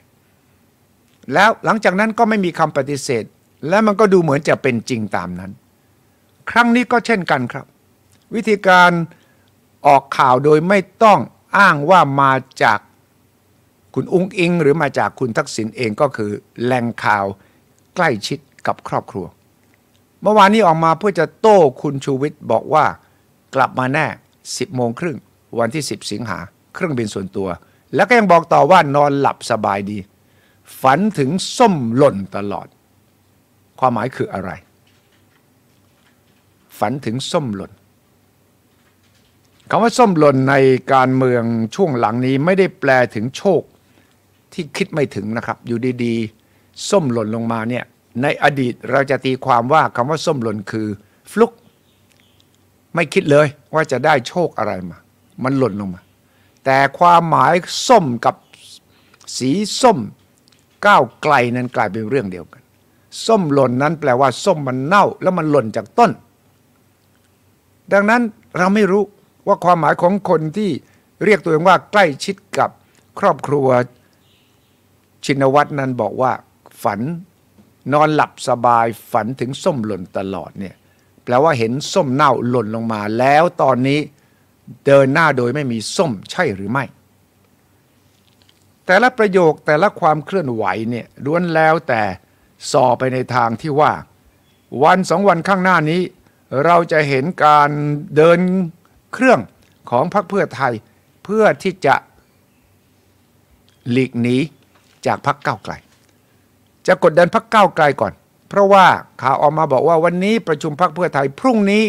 แล้วหลังจากนั้นก็ไม่มีคำปฏิเสธ และมันก็ดูเหมือนจะเป็นจริงตามนั้น ครั้งนี้ก็เช่นกันครับ วิธีการออกข่าวโดยไม่ต้องอ้างว่ามาจากคุณอุ้งอิง หรือมาจากคุณทักษิณเองก็คือแหล่งข่าวใกล้ชิดกับครอบครัวเมื่อวานนี้ออกมาเพื่อจะโต้คุณชูวิทย์บอกว่ากลับมาแน่10โมงครึ่งวันที่ 10 สิงหาเครื่องบินส่วนตัว แล้วก็ยังบอกต่อว่านอนหลับสบายดี ฝันถึงส้มหล่นตลอด ความหมายคืออะไร ฝันถึงส้มหล่น คำว่าส้มหล่นในการเมืองช่วงหลังนี้ไม่ได้แปลถึงโชคที่คิดไม่ถึงนะครับ อยู่ดี ๆ ส้มหล่นลงมาเนี่ย ในอดีตเราจะตีความว่า คำว่าส้มหล่นคือ ฟลุกไม่คิดเลยว่าจะได้โชคอะไรมา มันหล่นลงมาแต่ความหมายส้มกับสีส้ม ก้าวไกลนั้นกลายเป็นเรื่องเดียวกัน ส้มหล่นนั้นแปลว่า ส้มมันเน่า แล้วมันหล่นจากต้น ดังนั้นเราไม่รู้ว่าความหมายของคนที่เรียกตัวเองว่า ใกล้ชิดกับครอบครัว ชินวัตรนั้นบอกว่า ฝันนอนหลับสบายฝันถึงส้มหล่นตลอดเนี่ยแปลว่าเห็นส้มเน่าหล่นลงมา แล้วตอนนี้เดินหน้าโดยไม่มีส้มใช่หรือไม่ แต่ละประโยคแต่ละความเคลื่อนไหวเนี่ยล้วนแล้วแต่ส่อไปในทางที่ว่าวันสองวันข้างหน้านี้ เราจะเห็นการเดินเครื่องของพรรคเพื่อไทย เพื่อที่จะหลีกหนีจากพรรคก้าวไกล จะกดดันพรรคก้าวไกลก่อน เพราะว่าข่าวออกมาบอกว่าวันนี้ประชุมพรรคเพื่อไทยพรุ่งนี้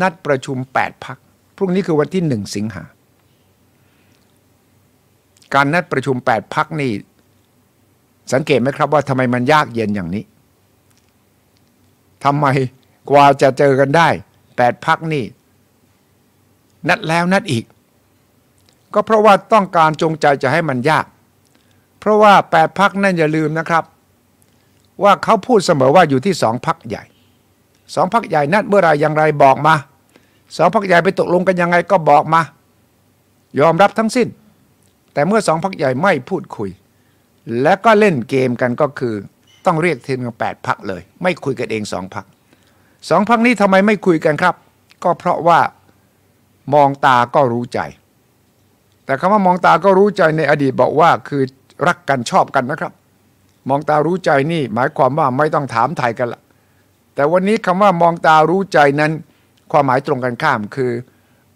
นัดประชุม8พักพรุ่งนี้คือวันที่หนึ่งสิงหา การนัดประชุมแปดพักนี่สังเกตไหมครับว่าทำไมมันยากเย็นอย่างนี้ ทำไม กว่าจะเจอกันได้แปดพักนี่ นัดแล้วนัดอีก ก็เพราะว่าต้องการจงใจจะให้มันยาก เพราะว่าแปดพักนั่นอย่าลืมนะครับว่าเขาพูดเสมอว่าอยู่ที่สองพักใหญ่สองพักใหญ่นัดเมื่อไรอย่างไรบอกมาสองพักใหญ่ไปตกลงกันยังไงก็บอกมา ยอมรับทั้งสิ้น แต่เมื่อสองพักใหญ่ไม่พูดคุย และก็เล่นเกมกันก็คือ ต้องเรียกเทีนกันแปดพักเลย ไม่คุยกันเองสองพัก สองพักนี้ทำไมไม่คุยกันครับ ก็เพราะว่ามองตาก็รู้ใจ แต่คำว่ามองตาก็รู้ใจในอดีตบอกว่าคือรักกันชอบกันนะครับ มองตารู้ใจนี่หมายความว่าไม่ต้องถามไทยกันละ แต่วันนี้คำว่ามองตารู้ใจนั้นความหมายตรงกันข้ามคือ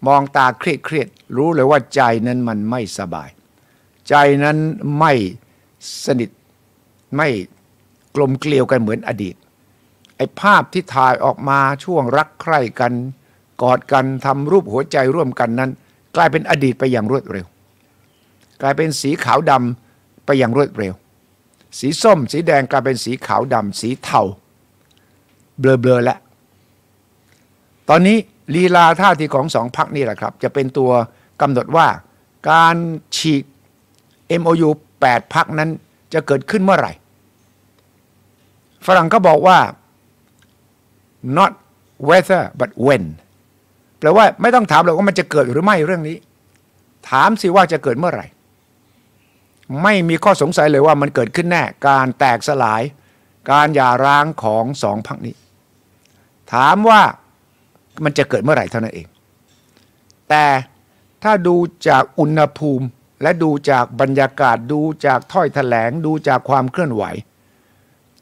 มองตาเครียดเครียดรู้เลยว่าใจนั้นมันไม่สบาย ใจนั้นไม่สนิทไม่กลมเกลียวกันเหมือนอดีต ไอ้ภาพที่ถ่ายออกมาช่วงรักใคร่กันกอดกันทำรูปหัวใจร่วมกันนั้น กลายเป็นอดีตไปอย่างรวดเร็ว กลายเป็นสีขาวดำไปอย่างรวดเร็ว สีส้มสีแดงกลายเป็นสีขาวดำสีเทาเบลอๆแล้วตอนนี้ลีลาท่าทีของสองพักนี่แหละครับจะเป็นตัวกำหนดว่า การฉีก MOU 8พักนั้นจะเกิดขึ้นเมื่อไหร่ ฝรั่งก็บอกว่า not whether but when แปลว่าไม่ต้องถามหรอกว่า มันจะเกิดหรือไม่เรื่องนี้ ถามสิว่าจะเกิดเมื่อไหร่ ไม่มีข้อสงสัยเลยว่ามันเกิดขึ้นแน่ การแตกสลายการหย่าร้างของสองพักนี้ ถามว่ามันจะเกิดเมื่อไหร่เท่านั้นเอง แต่ถ้าดูจากอุณหภูมิ และดูจากบรรยากาศดูจากถ้อยถแถลงดูจากความเคลื่อนไหว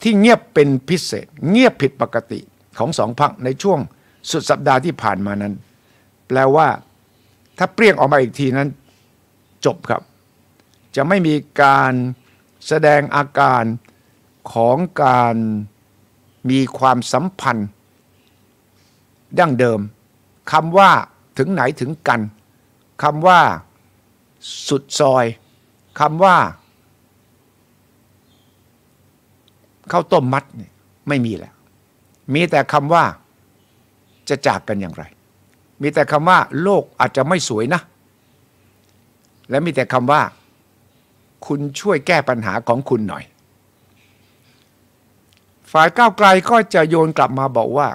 ที่เงียบเป็นพิเศษ เงียบผิดปกติของสองพักในช่วงสุดสัปดาห์ที่ผ่านมานั้น แปลว่าถ้าเปรี้ยงออกมาอีกทีนั้น จบครับ จะไม่มีการแสดงอาการของการมีความสัมพันธ์ดั้งเดิมคำว่าถึงไหนถึงกันคำว่าสุดซอยคำว่าข้าวต้มมัดไม่มีแล้ว มีแต่คำว่า จะจากกันอย่างไร มีแต่คำว่า โลกอาจจะไม่สวยนะ และมีแต่คำว่า คุณช่วยแก้ปัญหาของคุณหน่อย ฝ่ายก้าวไกลก็จะโยนกลับมาบอกว่า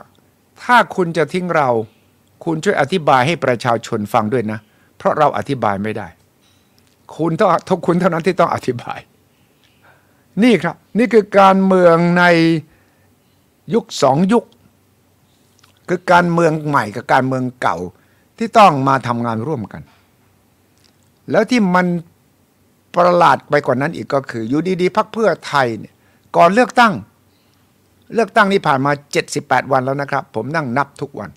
ถ้าคุณจะทิ้งเรา คุณช่วยอธิบายให้ประชาชนฟังด้วยนะ เพราะเราอธิบายไม่ได้ คุณต้องทุกคุณเท่านั้นที่ต้องอธิบาย นี่ครับ นี่คือการเมืองในยุคสองยุค คือการเมืองใหม่ กับการเมืองเก่าที่ต้องมาทำงานร่วมกัน แล้วที่มันประหลาดไปกว่านั้นอีกก็คืออยู่ดีๆพักเพื่อไทยเนี่ยก่อนเลือกตั้งเลือกตั้งนี้ผ่านมา 78 วันแล้วนะครับ ผมนั่งนับทุกวัน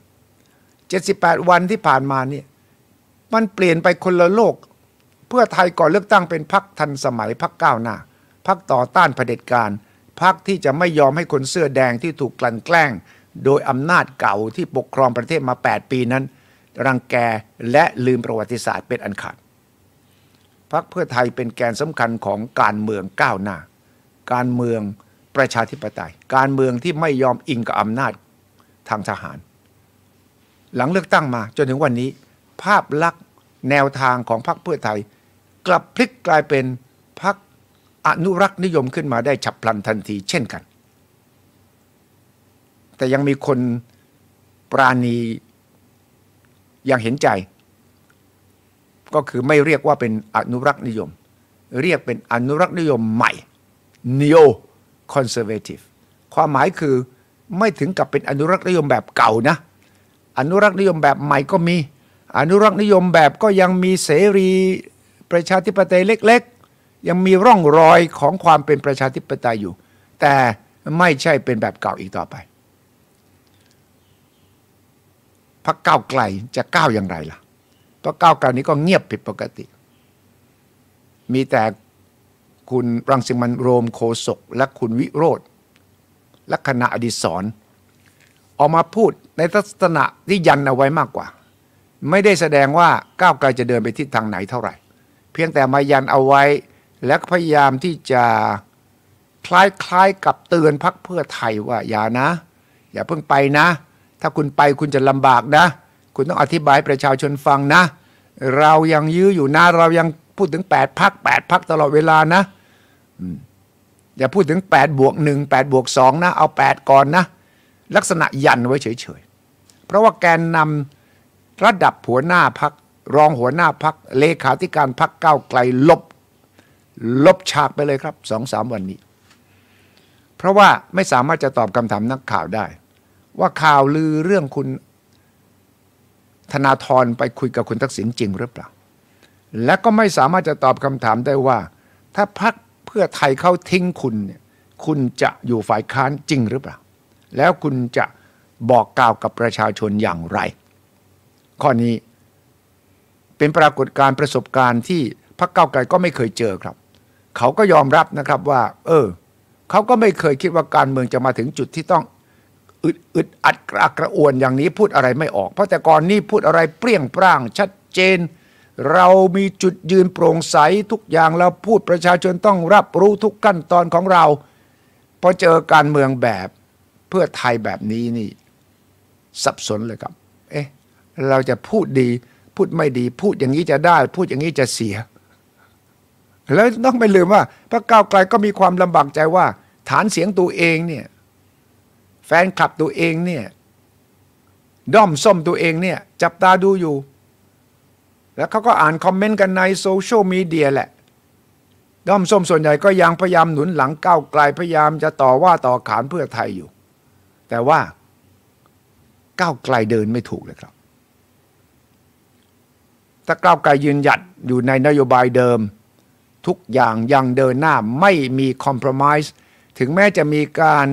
78 วันที่ผ่านมาเนี่ยมันเปลี่ยนไปคนละโลก เพื่อไทยก่อนเลือกตั้งเป็นพักทันสมัยพักก้าวหน้าพักต่อต้านเผด็จการพักที่จะไม่ยอมให้คนเสื้อแดงที่ถูกกลั่นแกล้ง โดยอำนาจเก่าที่ปกครองประเทศมา 8 ปีนั้นรังแกและลืมประวัติศาสตร์เป็นอันขาดพักเพื่อไทยเป็นแกนสำคัญของการเมืองก้าวหน้าการเมืองประชาธิปไตย การเมืองที่ไม่ยอมอิงกับอำนาจทางทหาร หลังเลือกตั้งมา จนถึงวันนี้ ภาพลักษณ์แนวทางของพรรคเพื่อไทย กลับพลิกกลายเป็นพรรคอนุรักษ์นิยมขึ้นมาได้ฉับพลันทันทีเช่นกัน แต่ยังมีคนปราณียังเห็นใจ ก็คือไม่เรียกว่าเป็นอนุรักษ์นิยม เรียกเป็นอนุรักษ์นิยมใหม่ neo conservative ความหมายคือไม่ถึงกับเป็นอนุรักษ์นิยมแบบเก่านะ อนุรักษ์นิยมแบบใหม่ก็มีอนุรักษ์นิยมแบบก็ยังมีเสรีประชาธิปไตยเล็ก ๆ ยังมีร่องรอยของความเป็นประชาธิปไตยอยู่ แต่ไม่ใช่เป็นแบบเก่าอีกต่อไป พรรคก้าวไกลจะก้าวอย่างไรล่ะพรรคก้าวไกลนี้ก็เงียบผิดปกติมีแต่คุณรังสิมันโรมโคศกและคุณวิโรธลักษณะอดิศรออกมาพูดในทัศนะที่ยันเอาไว้มากกว่า ไม่ได้แสดงว่าก้าวไกลจะเดินไปทิศทางไหนเท่าไหร่ เพียงแต่มายันเอาไว้ และพยายามที่จะคล้าย ๆ กับเตือนพักเพื่อไทยว่า อย่านะ อย่าเพิ่งไปนะ ถ้าคุณไปคุณจะลำบากนะ คุณต้องอธิบายประชาชนฟังนะ เรายังยื้ออยู่นะเรายังพูดถึง 8พัก8พักตลอดเวลานะอย่าพูดถึง8บวกหนึ่งแปดบวกสองนะเอา 8 ก่อนนะลักษณะยันไว้เฉยๆเพราะว่าแกนนำระดับหัวหน้าพักรองหัวหน้าพักเลขาธิการพักเก้าไกลลบ ลบฉากไปเลยครับสองสามวันนี้ เพราะว่าไม่สามารถจะตอบคำถามนักข่าวได้ ว่าข่าวลือเรื่องคุณ ธนาธรไปคุยกับคุณทักษิณจริงหรือเปล่า และก็ไม่สามารถจะตอบคำถามได้ว่า ถ้าพักเพื่อไทยเขาทิ้งคุณเนี่ยคุณจะอยู่ฝ่ายค้านจริงหรือเปล่า แล้วคุณจะบอกกล่าวกับประชาชนอย่างไร ข้อนี้เป็นปรากฏการณ์ประสบการณ์ที่ พรรคเก้าไกลก็ไม่เคยเจอครับ เขาก็ยอมรับนะครับว่า เออเขาก็ไม่เคยคิดว่าการเมืองจะมาถึงจุดที่ต้องอึดอึดอัดกระอักกระอ่วนอย่างนี้พูดอะไรไม่ออกเพราะแต่ก่อนนี่พูดอะไรเปรี้ยงปร่าง ชัดเจนเรามีจุดยืนโปร่งใสทุกอย่างเราพูดประชาชนต้องรับรู้ทุกขั้นตอนของเราพอเจอการเมืองแบบเพื่อไทยแบบนี้นี่ สับสนเลยครับเอ๊ะเราจะพูดดีพูดไม่ดี พูดอย่างนี้จะได้ พูดอย่างนี้จะเสีย แล้วต้องไม่ลืม ว่า พระก้าวไกลก็มีความลำบากใจว่า ฐานเสียงตัวเองเนี่ยแฟนคลับตัวเองเนี่ยด้อมส้มตัวเองเนี่ยจับตาดูอยู่แล้วเขาก็อ่านคอมเมนต์กันในโซเชียลมีเดียแหละด้อมส้มส่วนใหญ่ก็ยังพยายามหนุนหลังก้าวไกลพยายามจะต่อว่าต่อขานเพื่อไทยอยู่ แต่ว่าก้าวไกลเดินไม่ถูกเลยครับ ถ้าก้าวไกลยืนหยัดอยู่ในนโยบายเดิม ทุกอย่างยังเดินหน้าไม่มีคอมเพลมไพร์ถึงแม้จะมีการ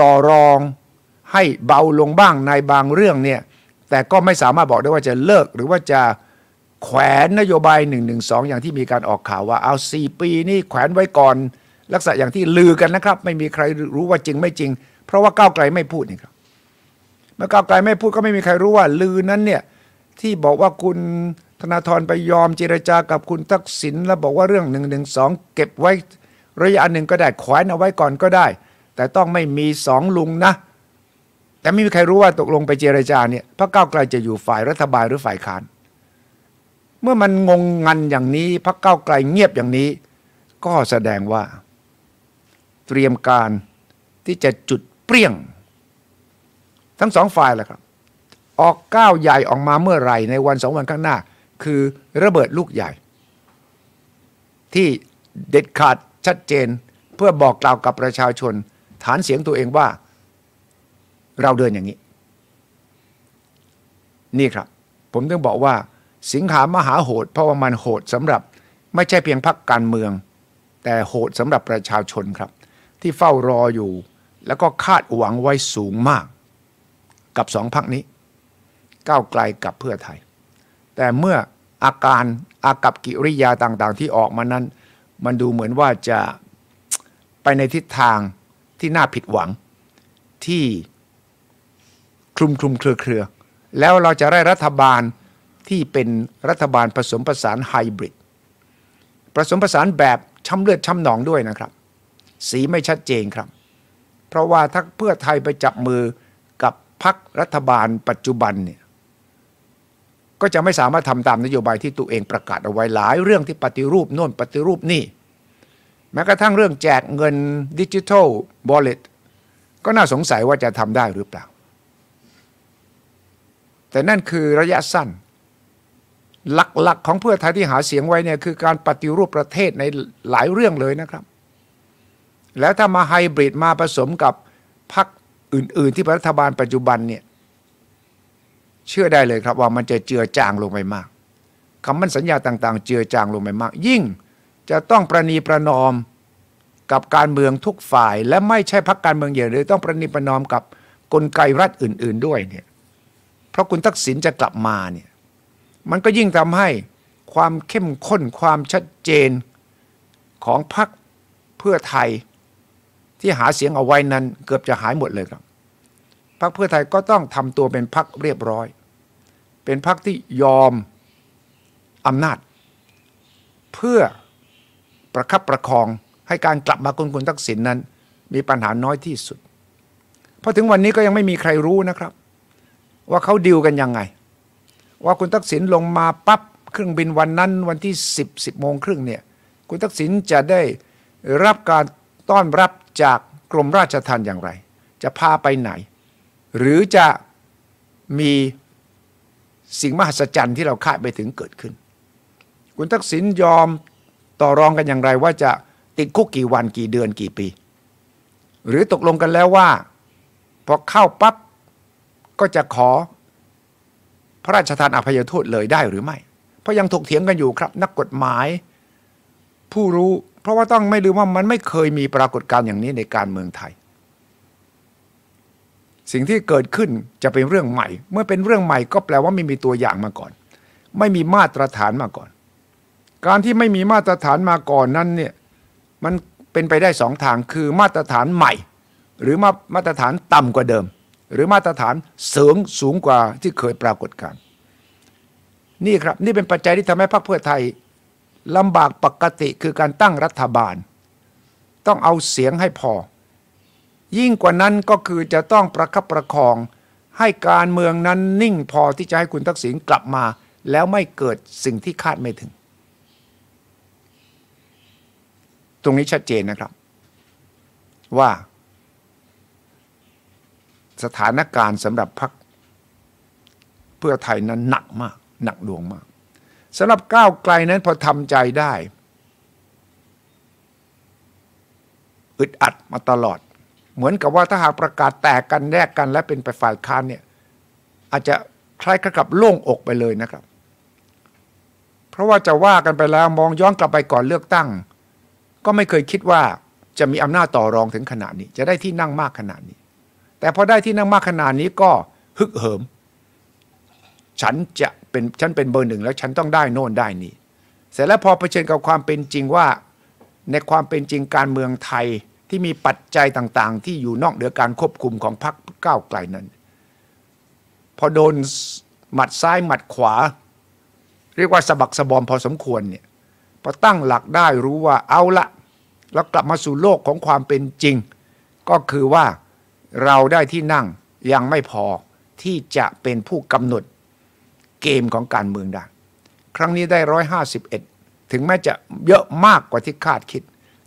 ต่อรองให้เบาลงบ้างในบางเรื่องเนี่ยแต่ก็ไม่สามารถบอกได้ว่าจะเลิกหรือว่าจะแขวนนโยบาย1นึอย่างที่มีการออกข่าวว่าเอา 4 ปีนี่แขวนไว้ก่อนลักษณะอย่างที่ลือกันนะครับ ไม่มีใครรู้ว่าจริงไม่จริง เพราะว่าก้าวไกลไม่พูดนี่ครับเมื่อก้าวไกลไม่พูดก็ไม่มีใครรู้ว่า ลือนั้นเนี่ยที่บอกว่าคุณธนาธรไปยอมเจรจากับคุณทักษิณแล้วบอกว่าเรื่อง1นึเก็บไว้ระยะหนึ่งก็ได้แขวนเอาไว้ก่อนก็ได้ แต่ต้องไม่มีสองลุงนะแต่ไม่มีใครรู้ว่าตกลงไปเจรจาเนี่ยพระเก้าไกลจะอยู่ฝ่ายรัฐบาลหรือฝ่ายค้าน เมื่อมันงงงันอย่างนี้ พระเก้าไกลเงียบอย่างนี้ ก็แสดงว่า เตรียมการที่จะจุดเปรี้ยง ทั้งสองฝ่ายแหละครับ ออกก้าวใหญ่ออกมาเมื่อไหร่ในวันสองวันข้างหน้า คือระเบิดลูกใหญ่ ที่เด็ดขาดชัดเจนเพื่อบอกกล่าวกับประชาชน ฐานเสียงตัวเองว่าเราเดินอย่างนี้ นี่ครับ ผมต้องบอกว่า สิงหามหาโหดเพราะว่ามันโหดสำหรับไม่ใช่เพียงพักการเมือง แต่โหดสำหรับประชาชนครับ ที่เฝ้ารออยู่ แล้วก็คาดหวังไว้สูงมาก กับสองพักนี้ ก้าวไกลกับเพื่อไทย แต่เมื่ออาการอากับกิริยาต่าง ๆ ที่ออกมานั้น มันดูเหมือนว่าจะไปในทิศทางที่น่าผิดหวังที่คลุมคลุมเครือเครือแล้วเราจะได้รัฐบาลที่เป็นรัฐบาลผสมผสานไฮบริดผสมผสานแบบช้ำเลือดช้ำหนองด้วยนะครับ สีไม่ชัดเจนครับ เพราะว่าถ้าเพื่อไทยไปจับมือกับพรรครัฐบาลปัจจุบันเนี่ยก็จะไม่สามารถทำตามนโยบายที่ตัวเองประกาศเอาไว้หลายเรื่องที่ปฏิรูปโน่นปฏิรูปนี่ แม้กระทั่งเรื่องแจกเงินดิจิทัลบอลเลตก็น่าสงสัยว่าจะทำได้หรือเปล่าแต่นั่นคือระยะสั้นหลักๆ ของเพื่อไทยที่หาเสียงไว้เนี่ยคือการปฏิรูปประเทศในหลายเรื่องเลยนะครับ แล้วถ้ามาไฮบริดมาผสมกับพรรคอื่นๆ ที่รัฐบาลปัจจุบันเนี่ย เชื่อได้เลยครับว่ามันจะเจือจางลงไปมากคำมั่นสัญญาต่างๆ เจือจางลงไปมาก ยิ่งจะต้องประนีประนอมกับการเมืองทุกฝ่าย และไม่ใช่พรรคการเมืองเด่ยวเลยต้องประนีประนอมกับกลไกรัฐอื่น ๆด้วยเนี่ยเพราะคุณทักษิณจะกลับมาเนี่ย มันก็ยิ่งทำให้ความเข้มข้นความชัดเจนของพรรคเพื่อไทยที่หาเสียงเอาไว้นั้น เกือบจะหายหมดเลยครับพรรคเพื่อไทยก็ต้องทำตัวเป็นพรรคเรียบร้อย เป็นพรรคที่ยอมอำนาจ เพื่อประคับประคองให้การกลับมาคุณคุณทักษิณนนั้นมีปัญหาน้อยที่สุดพอถึงวันนี้ก็ยังไม่มีใครรู้นะครับว่าเขาดิวกันยังไง ว่าคุณทักษิณลงมาปั๊บเครื่องบินวันนั้นวันที่ 10 10โมงครึ่งเนี่ย คุณทักษิณจะได้รับการต้อนรับจากกรมราชทัณฑ์อย่างไร จะพาไปไหน หรือจะมีสิ่งมหัศจรรย์ที่เราคาดไปถึงเกิดขึ้น คุณทักษิณยอมต่อรองกันอย่างไร ว่าจะติดคุกกี่วันกี่เดือนกี่ปี หรือตกลงกันแล้วว่าพอเข้าปับ๊บก็จะขอพระราชทานอภัยโทษเลยได้หรือไม่เพราะยังถกเถียงกันอยู่ครับนักกฎหมาย ผู้รู้เพราะว่าต้องไม่ลืมว่ามันไม่เคยมีปรากฏการณ์อย่างนี้ในการเมืองไทย สิ่งที่เกิดขึ้นจะเป็นเรื่องใหม่ เมื่อเป็นเรื่องใหม่ก็แปลว่าไม่มีตัวอย่างมาก่อน ไม่มีมาตรฐานมาก่อน การที่ไม่มีมาตรฐานมาก่อนนั้นเนี่ยมันเป็นไปได้สองทางคือมาตรฐานใหม่ หรือมามาตรฐานต่ำกว่าเดิมหรือมาตรฐานเสริงสูงกว่าที่เคยปรากฏการ นี่ครับ นี่เป็นปัจจัยที่ทำให้พรรคเพื่อไทยลำบากปกติคือการตั้งรัฐบาล ต้องเอาเสียงให้พอ ยิ่งกว่านั้นก็คือจะต้องประคับประคองให้การเมืองนั้นนิ่งพอที่จะให้คุณทักษิณกลับมา แล้วไม่เกิดสิ่งที่คาดไม่ถึง ตรงนี้ชัดเจนนะครับว่าสถานการณ์สำหรับพรรคเพื่อไทยนั้นหนักมาก หนักดวงมากสำหรับก้าวไกลนั้นพอทำใจได้ อึดอัดมาตลอด เหมือนกับว่าถ้าหากประกาศแตกกันแยกกัน และเป็นไปฝ่ายค้านเนี่ยอาจจะคล้ายกับโล่งอกไปเลยนะครับ เพราะว่าจะว่ากันไปแล้วมองย้อนกลับไปก่อนเลือกตั้ง ก็ไม่เคยคิดว่าจะมีอำนาจต่อรองถึงขนาดนี้ จะได้ที่นั่งมากขนาดนี้แต่พอได้ที่นั่งมากขนาดนี้ก็ฮึกเหิม ฉันจะเป็นฉันเป็นเบอร์หนึ่งแล้วฉันต้องได้ โน่นได้นี่เสร็จแล้วพอเผชิญกับความเป็นจริงว่าในความเป็นจริงการเมืองไทยที่มีปัจจัยต่าง ๆ ที่อยู่นอกเหนือการควบคุมของพรรคก้าวไกลนั้น พอโดนหมัดซ้ายหมัดขวา เรียกว่าสะบักสะบอมพอสมควรเนี่ย พอตั้งหลักได้รู้ว่าเอาละเรากลับมาสู่โลกของความเป็นจริง ก็คือว่าเราได้ที่นั่งยังไม่พอที่จะเป็นผู้กำหนดเกมของการเมืองได้ครั้งนี้ได้ร้อยหาสิบเอ็ดถึงแม้จะเยอะมากกว่าที่คาดคิด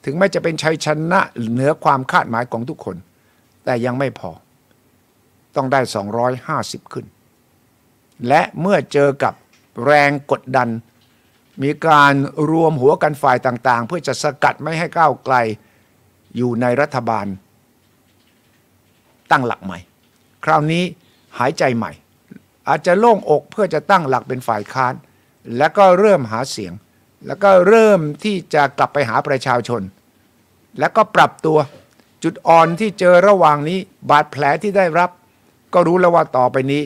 ถึงแม้จะเป็นชัยชนะเหนือความคาดหมายของทุกคน แต่ยังไม่พอต้องได้ 250 ขึ้น และเมื่อเจอกับแรงกดดัน มีการรวมหัวกันฝ่ายต่างๆ เพื่อจะสกัดไม่ให้ก้าวไกลอยู่ในรัฐบาลตั้งหลักใหม่คราวนี้หายใจใหม่ อาจจะโล่งอกเพื่อจะตั้งหลักเป็นฝ่ายค้านแล้วก็เริ่มหาเสียง แล้วก็เริ่มที่จะกลับไปหาประชาชน แล้วก็ปรับตัวจุดอ่อนที่เจอระหว่างนี้ บาดแผลที่ได้รับ ก็รู้แล้วว่าต่อไปนี้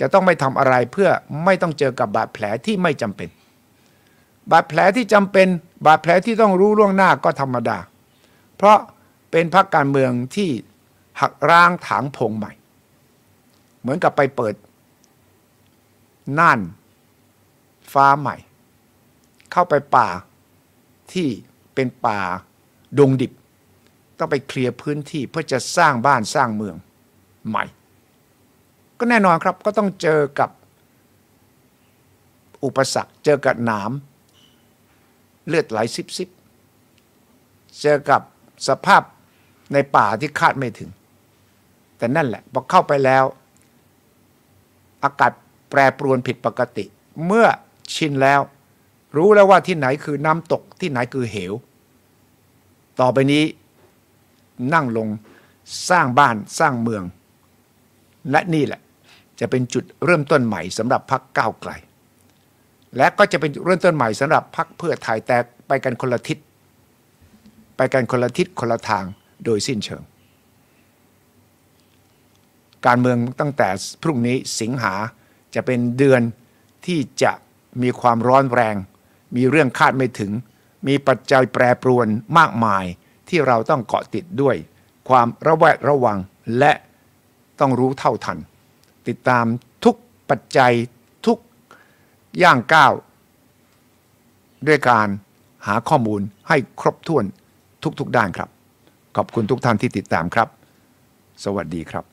จะต้องไม่ทำอะไรเพื่อไม่ต้องเจอกับบาดแผลที่ไม่จำเป็น บาดแผลที่จำเป็น บาดแผลที่ต้องรู้ล่วงหน้าก็ธรรมดา เพราะเป็นพรรคการเมืองที่หักร้างถางพงใหม่ เหมือนกับไปเปิดน่านฟ้าใหม่ เข้าไปป่าที่เป็นป่า ดงดิบ ต้องไปเคลียร์พื้นที่เพื่อจะสร้างบ้านสร้างเมืองใหม่ ก็แน่นอนครับ ก็ต้องเจอกับอุปสรรคเจอกับหนามเลือดไหลซิบๆ เจอกับสภาพในป่าที่คาดไม่ถึงแต่นั่นแหละพอเข้าไปแล้ว อากาศแปรปรวนผิดปกติ เมื่อชินแล้ว รู้แล้วว่าที่ไหนคือน้ำตกที่ไหนคือเหว ต่อไปนี้นั่งลงสร้างบ้านสร้างเมือง และนี่แหละ จะเป็นจุดเริ่มต้นใหม่สำหรับพักก้าวไกลและก็จะเป็นเริ่มต้นใหม่สำหรับพักเพื่อไทยแต่ไปกันคนละทิศไปกันคนละทิศคนละทางโดยสิ้นเชิงการเมืองตั้งแต่พรุ่งนี้สิงหาจะเป็นเดือนที่จะมีความร้อนแรง มีเรื่องคาดไม่ถึง มีปัจจัยแปรปรวนมากมายที่เราต้องเกาะติดด้วย ความระแวดระวัง และต้องรู้เท่าทัน ติดตามทุกปัจจัยทุกย่างก้าวด้วยการหาข้อมูลให้ครบถ้วนทุกๆด้านครับ ขอบคุณทุกท่านที่ติดตามครับ สวัสดีครับ